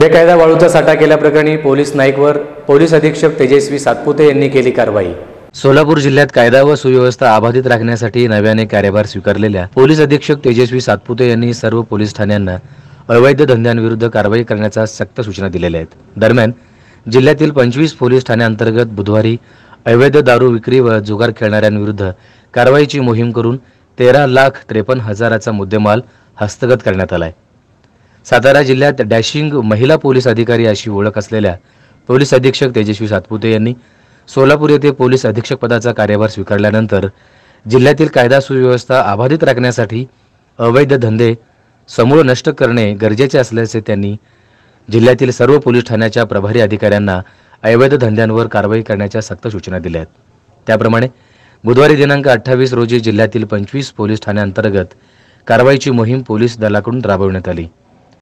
बेकायदा वाळूचा साठा केल्याप्रकरणी पोलीस नाईकवर पोलीस अधीक्षक तेजस्वी सातपुते यांनी केली कारवाई सोलापूर जिल्ह्यात कायदा व सुव्यवस्था अबाधित राखण्यासाठी नव्याने कार्यभार स्वीकारलेल्या पोलीस अधीक्षक तेजस्वी सातपुते यांनी सर्व पोलीस ठाण्यांना अवैध धंद्यांविरुद्ध कारवाई करण्याच्या सक्त सूचना दिलेल्या आहेत दरम्यान जिल्ह्यातील पंचवीस पोलीस ठाण्याअंतर्गत बुधवारी अवैध दारू विक्री व जुगार खेळणाऱ्यांविरुद्ध कारवाईची मोहीम करून तेरा लाख त्रेपन्न हजाराचा मुद्देमाल हस्तगत करण्यात आला आहे सातारा जिल्ह्यात डॅशिंग महिला पोलीस अधिकारी अशी ओळख असलेल्या पोलीस अधीक्षक तेजस्वी सातपुते यांनी सोलापूर येथे पोलीस अधीक्षक पदाचा कार्यभार स्वीकारल्यानंतर जिल्ह्यातील कायदा सुव्यवस्था अबाधित राखण्यासाठी अवैध धंदे समूळ नष्ट करणे गरजेचे असल्याचे त्यांनी जिल्ह्यातील सर्व पोलीस ठाण्याच्या प्रभारी अधिकाऱ्यांना अवैध धंद्यांवर कारवाई करण्याच्या सक्त सूचना दिल्या आहेत त्याप्रमाणे बुधवारी दिनांक अठ्ठावीस रोजी जिल्ह्यातील पंचवीस पोलीस ठाण्यांतर्गत कारवाईची मोहीम पोलीस दलाकडून राबविण्यात आली